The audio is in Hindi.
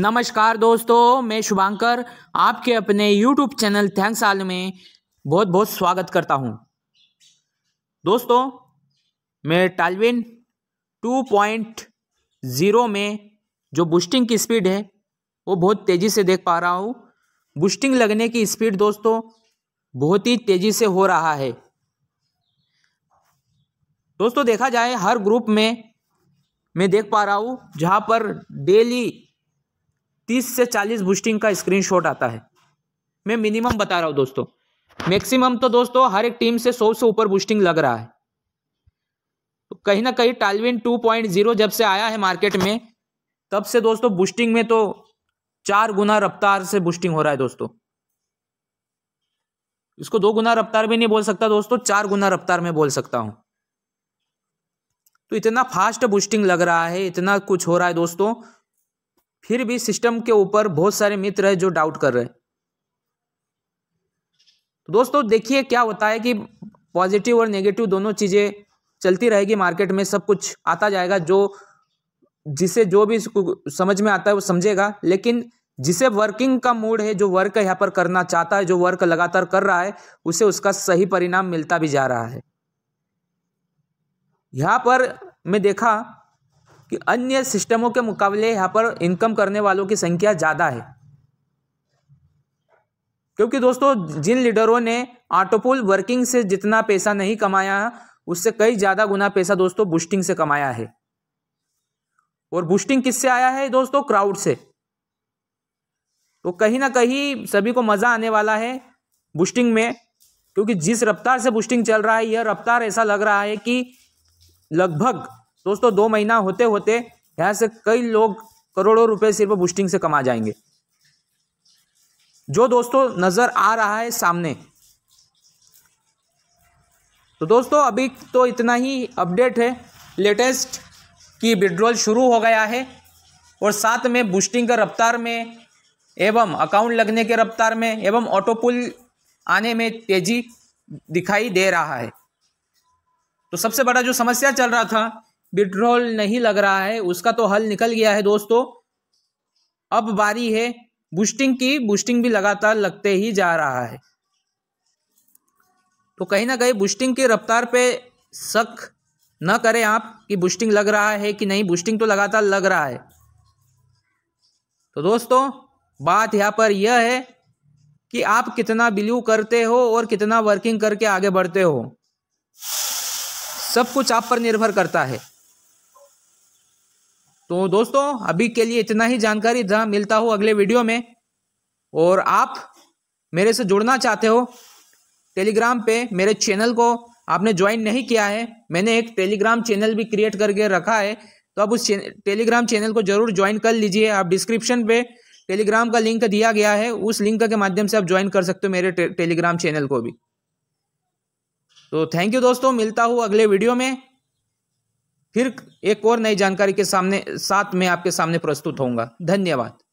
नमस्कार दोस्तों मैं शुभांकर आपके अपने यूट्यूब चैनल थैंक्स आल में बहुत बहुत स्वागत करता हूं दोस्तों मैं टालविन 2.0 में जो बूस्टिंग की स्पीड है वो बहुत तेज़ी से देख पा रहा हूं बूस्टिंग लगने की स्पीड दोस्तों बहुत ही तेज़ी से हो रहा है दोस्तों देखा जाए हर ग्रुप में मैं देख पा रहा हूँ जहाँ पर डेली तीस से चालीस बूस्टिंग का स्क्रीनशॉट आता है मैं मिनिमम बता रहा हूँ दोस्तों मैक्सिमम तो दोस्तों हर एक टीम से सौ से ऊपर बूस्टिंग लग रहा है तो कहीं ना कहीं टालविन 2.0 जब से आया है मार्केट में तब से दोस्तों बूस्टिंग में तो चार गुना रफ्तार से बूस्टिंग हो रहा है दोस्तों इसको दो गुना रफ्तार भी नहीं बोल सकता दोस्तों चार गुना रफ्तार में बोल सकता हूं तो इतना फास्ट बूस्टिंग लग रहा है इतना कुछ हो रहा है दोस्तों फिर भी सिस्टम के ऊपर बहुत सारे मित्र है जो डाउट कर रहे हैं तो दोस्तों देखिए क्या होता है कि पॉजिटिव और नेगेटिव दोनों चीज़ें चलती रहेगी मार्केट में सब कुछ आता जाएगा जो जिसे जो भी समझ में आता है वो समझेगा लेकिन जिसे वर्किंग का मूड है जो वर्क यहाँ पर करना चाहता है जो वर्क लगातार कर रहा है उसे उसका सही परिणाम मिलता भी जा रहा है यहाँ पर मैं देखा कि अन्य सिस्टमों के मुकाबले यहाँ पर इनकम करने वालों की संख्या ज़्यादा है क्योंकि दोस्तों जिन लीडरों ने ऑटोपुल वर्किंग से जितना पैसा नहीं कमाया उससे कई ज़्यादा गुना पैसा दोस्तों बूस्टिंग से कमाया है और बूस्टिंग किससे आया है दोस्तों क्राउड से तो कहीं ना कहीं सभी को मज़ा आने वाला है बूस्टिंग में क्योंकि जिस रफ्तार से बूस्टिंग चल रहा है यह रफ्तार ऐसा लग रहा है कि लगभग दोस्तों दो महीना होते होते यहाँ से कई लोग करोड़ों रुपए सिर्फ बूस्टिंग से कमा जाएंगे जो दोस्तों नज़र आ रहा है सामने तो दोस्तों अभी तो इतना ही अपडेट है लेटेस्ट की विड्रॉल शुरू हो गया है और साथ में बूस्टिंग के रफ्तार में एवं अकाउंट लगने के रफ्तार में एवं ऑटो पुल आने में तेज़ी दिखाई दे रहा है तो सबसे बड़ा जो समस्या चल रहा था विड्रॉल नहीं लग रहा है उसका तो हल निकल गया है दोस्तों अब बारी है बूस्टिंग की बूस्टिंग भी लगातार लगते ही जा रहा है तो कहीं ना कहीं बूस्टिंग की रफ्तार पे शक न करें आप कि बूस्टिंग लग रहा है कि नहीं बूस्टिंग तो लगातार लग रहा है तो दोस्तों बात यहाँ पर यह है कि आप कितना बिलीव करते हो और कितना वर्किंग करके आगे बढ़ते हो सब कुछ आप पर निर्भर करता है तो दोस्तों अभी के लिए इतना ही जानकारी था मिलता हूँ अगले वीडियो में और आप मेरे से जुड़ना चाहते हो टेलीग्राम पे मेरे चैनल को आपने ज्वाइन नहीं किया है मैंने एक टेलीग्राम चैनल भी क्रिएट करके रखा है तो आप उस टेलीग्राम चैनल को जरूर ज्वाइन कर लीजिए आप डिस्क्रिप्शन पे टेलीग्राम का लिंक दिया गया है उस लिंक के माध्यम से आप ज्वाइन कर सकते हो मेरे टे, टेलीग्राम चैनल को भी तो थैंक यू दोस्तों मिलता हूँ अगले वीडियो में फिर एक और नई जानकारी के सामने साथ में आपके सामने प्रस्तुत होऊंगा धन्यवाद